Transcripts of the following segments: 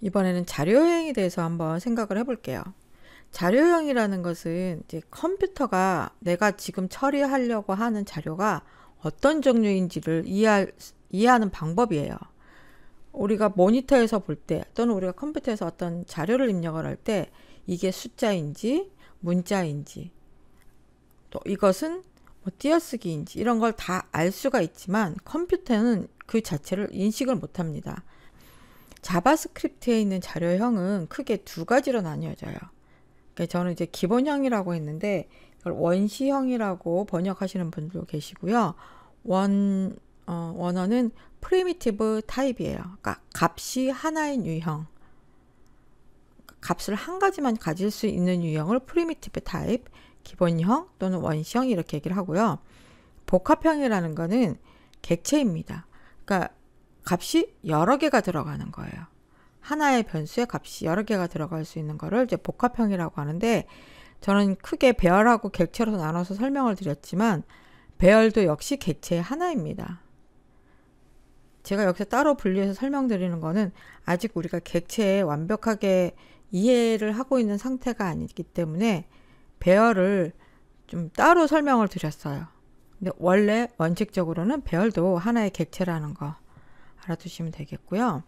이번에는 자료형에 대해서 한번 생각을 해볼게요. 자료형이라는 것은 이제 컴퓨터가 내가 지금 처리하려고 하는 자료가 어떤 종류인지를 이해할, 이해하는 방법이에요. 우리가 모니터에서 볼 때 또는 우리가 컴퓨터에서 어떤 자료를 입력을 할 때 이게 숫자인지 문자인지 또 이것은 뭐 띄어쓰기인지 이런 걸 다 알 수가 있지만 컴퓨터는 그 자체를 인식을 못합니다. 자바스크립트에 있는 자료형은 크게 두 가지로 나뉘어져요. 그러니까 저는 이제 기본형이라고 했는데 원시형이라고 번역하시는 분들도 계시고요. 원 어, 원어는 프리미티브 타입이에요. 그러니까 값이 하나인 유형. 값을 한 가지만 가질 수 있는 유형을 프리미티브 타입, 기본형 또는 원시형 이렇게 얘기를 하고요. 복합형이라는 거는 객체입니다. 그러니까 값이 여러 개가 들어가는 거예요. 하나의 변수에 값이 여러 개가 들어갈 수 있는 거를 이제 복합형이라고 하는데 저는 크게 배열하고 객체로 나눠서 설명을 드렸지만 배열도 역시 객체의 하나입니다. 제가 여기서 따로 분류해서 설명드리는 거는 아직 우리가 객체에 완벽하게 이해를 하고 있는 상태가 아니기 때문에 배열을 좀 따로 설명을 드렸어요. 근데 원래 원칙적으로는 배열도 하나의 객체라는 거. 알아두시면 되겠고요.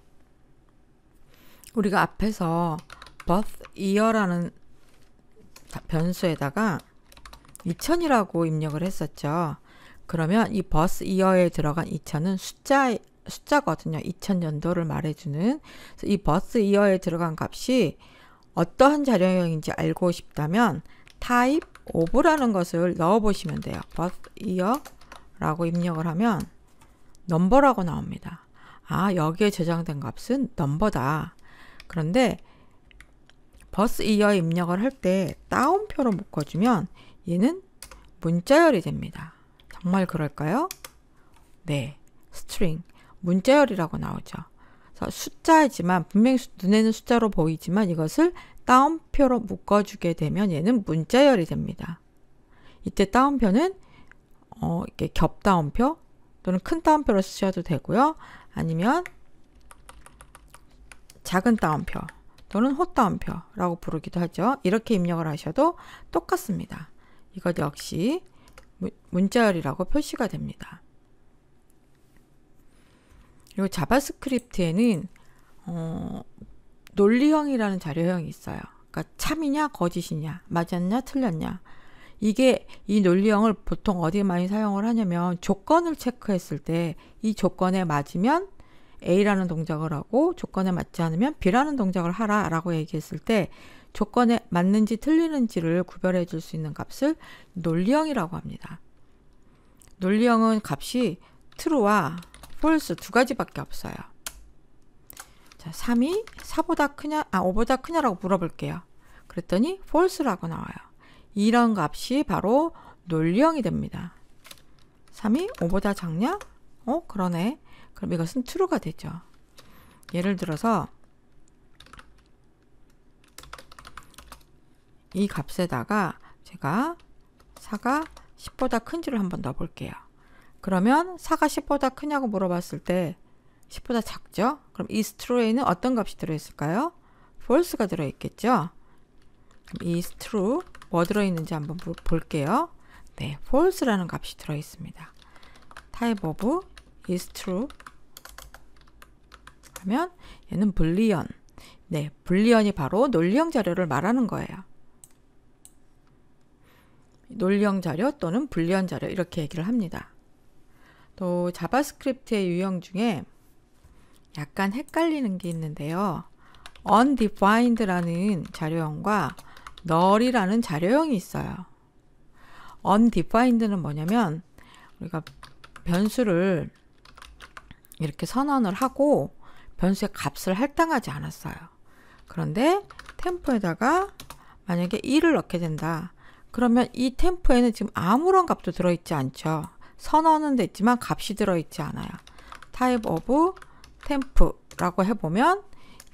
우리가 앞에서 birth year라는 변수에다가 2000이라고 입력을 했었죠. 그러면 이 버스 이어에 들어간 2000은 숫자 숫자거든요. 2000년도를 말해주는 이 버스 이어에 들어간 값이 어떠한 자료형인지 알고 싶다면 type of라는 것을 넣어보시면 돼요. 버스 이어라고 입력을 하면 넘버라고 나옵니다. 아, 여기에 저장된 값은 넘버다. 그런데 버스 이어 입력을 할 때 따옴표로 묶어주면 얘는 문자열이 됩니다. 정말 그럴까요? 네, 스트링, 문자열이라고 나오죠. 숫자이지만 분명히 눈에는 숫자로 보이지만 이것을 따옴표로 묶어주게 되면 얘는 문자열이 됩니다. 이때 따옴표는 어, 이렇게 겹 따옴표 또는 큰 따옴표로 쓰셔도 되고요. 아니면 작은 따옴표 또는 헛따옴표라고 부르기도 하죠. 이렇게 입력을 하셔도 똑같습니다. 이것 역시 문자열이라고 표시가 됩니다. 그리고 자바스크립트에는 어, 논리형이라는 자료형이 있어요. 그러니까 참이냐 거짓이냐 맞았냐 틀렸냐 이게 이 논리형을 보통 어디에 많이 사용을 하냐면 조건을 체크했을 때 이 조건에 맞으면 A라는 동작을 하고 조건에 맞지 않으면 B라는 동작을 하라 라고 얘기했을 때 조건에 맞는지 틀리는지를 구별해 줄 수 있는 값을 논리형이라고 합니다. 논리형은 값이 true와 false 두 가지밖에 없어요. 자, 3이 4보다 크냐, 아, 5보다 크냐라고 물어볼게요. 그랬더니 false라고 나와요. 이런 값이 바로 논령이 됩니다. 3이 5보다 작냐? 어? 그러네. 그럼 이것은 true가 되죠. 예를 들어서 이 값에다가 제가 4가 10보다 큰지를 한번 넣어볼게요. 그러면 4가 10보다 크냐고 물어봤을 때 10보다 작죠? 그럼 is true에는 어떤 값이 들어있을까요? false가 들어있겠죠? 그럼 is true 뭐 들어있는지 한번 볼게요. 네, false라는 값이 들어있습니다. type of is true 하면 얘는 b o o l 불리언 네, e a n 이 바로 논리형 자료를 말하는 거예요. 논리형 자료 또는 불리언 자료 이렇게 얘기를 합니다. 또 자바스크립트의 유형 중에 약간 헷갈리는 게 있는데요. undefined라는 자료형과 널이라는 자료형이 있어요. undefined는 뭐냐면 우리가 변수를 이렇게 선언을 하고 변수의 값을 할당하지 않았어요. 그런데 템포에다가 만약에 1을 넣게 된다. 그러면 이 템포에는 지금 아무런 값도 들어있지 않죠. 선언은 됐지만 값이 들어있지 않아요. type of temp라고 해보면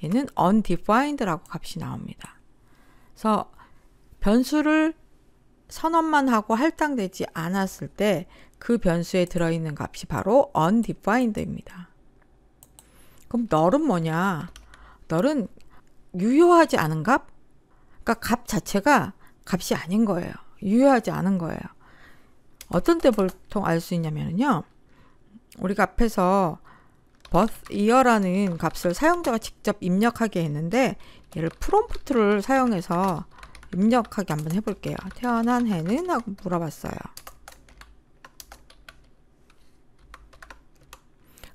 얘는 undefined라고 값이 나옵니다. 그래서 변수를 선언만 하고 할당되지 않았을 때 그 변수에 들어있는 값이 바로 undefined입니다. 그럼 널은 뭐냐? 널은 유효하지 않은 값? 그러니까 값 자체가 값이 아닌 거예요. 유효하지 않은 거예요. 어떤 때 보통 알 수 있냐면요. 우리가 앞에서 birth year라는 값을 사용자가 직접 입력하게 했는데 얘를 프롬프트를 사용해서 입력하기 한번 해볼게요. 태어난 해는? 하고 물어봤어요.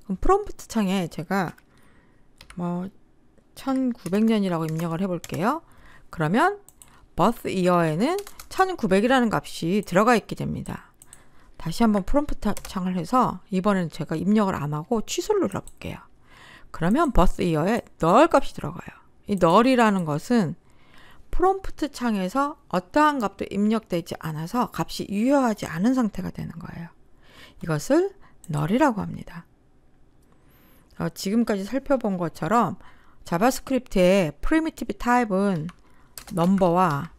그럼 프롬프트 창에 제가 뭐 1900년이라고 입력을 해볼게요. 그러면 버스 이어에는 1900이라는 값이 들어가 있게 됩니다. 다시 한번 프롬프트 창을 해서 이번에는 제가 입력을 안 하고 취소를 눌러볼게요. 그러면 버스 이어에 널 값이 들어가요. 이 널이라는 것은 프롬프트 창에서 어떠한 값도 입력되지 않아서 값이 유효하지 않은 상태가 되는 거예요. 이것을 널이라고 합니다. 어, 지금까지 살펴본 것처럼 자바스크립트의 프리미티브 타입은 넘버와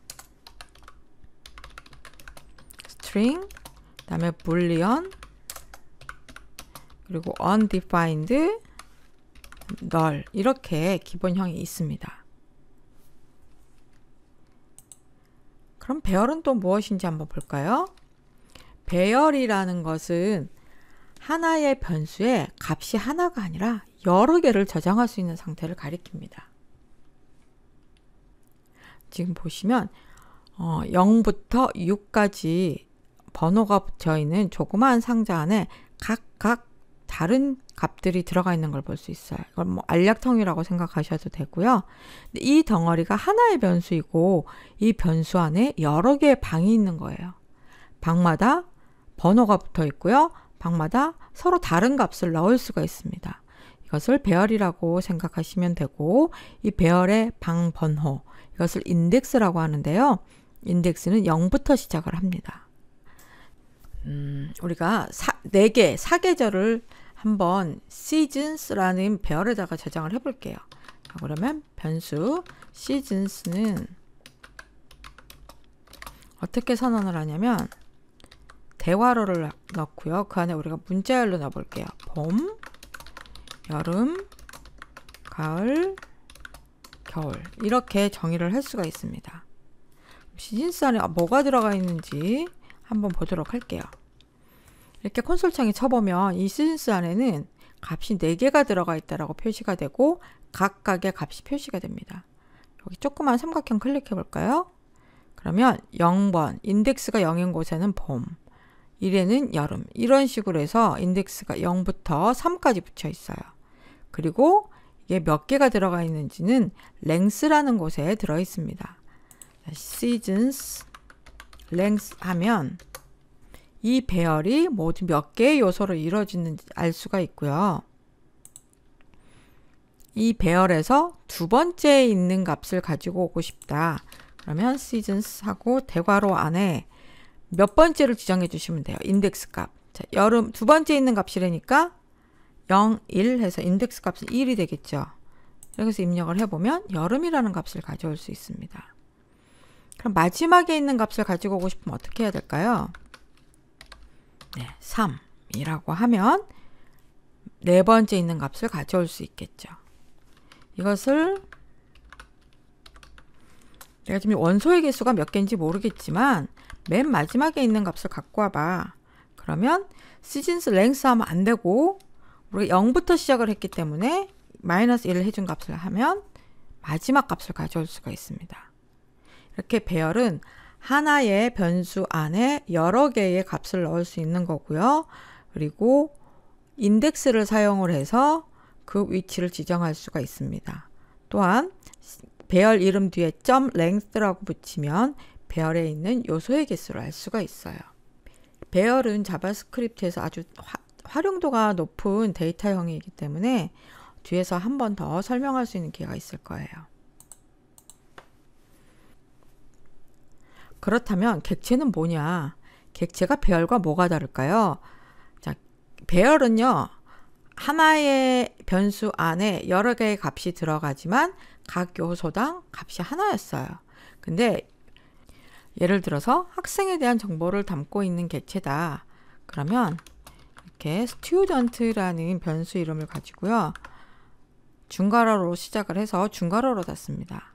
스트링, 그다음에 b o o 그리고 u n d e f 널 이렇게 기본형이 있습니다. 그럼 배열은 또 무엇인지 한번 볼까요? 배열이라는 것은 하나의 변수에 값이 하나가 아니라 여러 개를 저장할 수 있는 상태를 가리킵니다. 지금 보시면 어, 0부터 6까지 번호가 붙어 있는 조그마 상자 안에 각각 다른 값들이 들어가 있는 걸 볼 수 있어요. 이걸 뭐 알약텅이라고 생각하셔도 되고요. 이 덩어리가 하나의 변수이고 이 변수 안에 여러 개의 방이 있는 거예요. 방마다 번호가 붙어 있고요. 방마다 서로 다른 값을 넣을 수가 있습니다. 이것을 배열이라고 생각하시면 되고 이 배열의 방 번호 이것을 인덱스라고 하는데요. 인덱스는 0부터 시작을 합니다. 음, 우리가 사, 4개, 사계절을 한번 seasons라는 배열에다가 저장을 해볼게요. 자, 그러면 변수 seasons는 어떻게 선언을 하냐면 대괄호를 넣고요. 그 안에 우리가 문자열로 넣어볼게요. 봄, 여름, 가을, 겨울 이렇게 정의를 할 수가 있습니다. 시즌스 안에 뭐가 들어가 있는지 한번 보도록 할게요. 이렇게 콘솔 창에 쳐보면 이 시즌스 안에는 값이 4개가 들어가 있다라고 표시가 되고 각각의 값이 표시가 됩니다. 여기 조그만 삼각형 클릭해 볼까요? 그러면 0번 인덱스가 0인 곳에는 봄 1에는 여름 이런 식으로 해서 인덱스가 0부터 3까지 붙여 있어요. 그리고 이게 몇 개가 들어가 있는지는 랭스라는 곳에 들어 있습니다. 시즌스 랭스 하면 이 배열이 모두 뭐 몇 개의 요소로 이루어지는지 알 수가 있고요. 이 배열에서 두 번째에 있는 값을 가지고 오고 싶다. 그러면 seasons 하고 대괄호 안에 몇 번째를 지정해 주시면 돼요. 인덱스 값. 자, 여름 두 번째 에 있는 값이라니까 0, 1 해서 인덱스 값은 1이 되겠죠. 여기서 입력을 해보면 여름이라는 값을 가져올 수 있습니다. 그럼 마지막에 있는 값을 가지고 오고 싶으면 어떻게 해야 될까요? 네, 3이라고 하면 네 번째 있는 값을 가져올 수 있겠죠. 이것을 내가 지금 원소의 개수가 몇 개인지 모르겠지만 맨 마지막에 있는 값을 갖고 와봐. 그러면 시즌스 랭스 하면 안 되고 우리 0부터 시작을 했기 때문에 마이너스 1을 해준 값을 하면 마지막 값을 가져올 수가 있습니다. 이렇게 배열은 하나의 변수 안에 여러 개의 값을 넣을 수 있는 거고요. 그리고 인덱스를 사용을 해서 그 위치를 지정할 수가 있습니다. 또한 배열 이름 뒤에 점 length라고 붙이면 배열에 있는 요소의 개수를 알 수가 있어요. 배열은 자바스크립트에서 아주 화, 활용도가 높은 데이터형이기 때문에 뒤에서 한 번 더 설명할 수 있는 기회가 있을 거예요. 그렇다면 객체는 뭐냐? 객체가 배열과 뭐가 다를까요? 자, 배열은요. 하나의 변수 안에 여러 개의 값이 들어가지만 각 요소당 값이 하나였어요. 근데 예를 들어서 학생에 대한 정보를 담고 있는 객체다. 그러면 이렇게 student라는 변수 이름을 가지고요. 중괄호로 시작을 해서 중괄호로 닫습니다.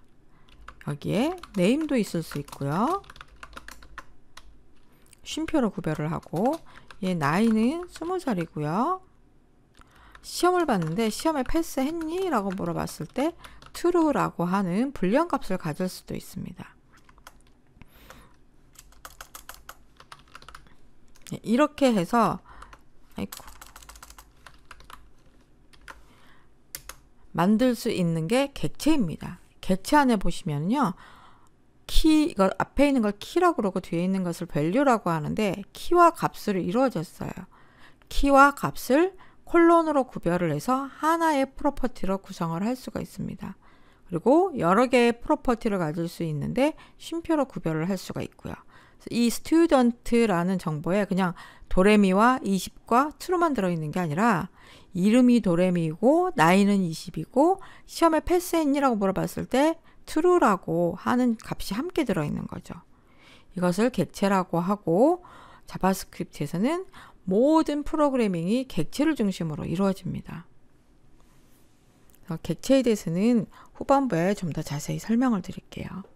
여기에 name도 있을 수 있고요. 쉼표로 구별을 하고 얘 나이는 2 0 살이고요. 시험을 봤는데 시험에 패스했니? 라고 물어봤을 때 true라고 하는 불량값을 가질 수도 있습니다. 네, 이렇게 해서 아이고, 만들 수 있는 게 객체입니다. 객체 안에 보시면요. 키, 이걸 앞에 있는 걸 키라고 그러고 뒤에 있는 것을 밸류라고 하는데 키와 값을 이루어졌어요. 키와 값을 콜론으로 구별을 해서 하나의 프로퍼티로 구성을 할 수가 있습니다. 그리고 여러 개의 프로퍼티를 가질 수 있는데 쉼표로 구별을 할 수가 있고요. 이 student라는 정보에 그냥 도레미와 20과 true만 들어있는 게 아니라 이름이 도레미이고 나이는 20이고 시험에 패스했니라고 물어봤을 때 true라고 하는 값이 함께 들어있는 거죠. 이것을 객체라고 하고 자바스크립트에서는 모든 프로그래밍이 객체를 중심으로 이루어집니다. 객체에 대해서는 후반부에 좀 더 자세히 설명을 드릴게요.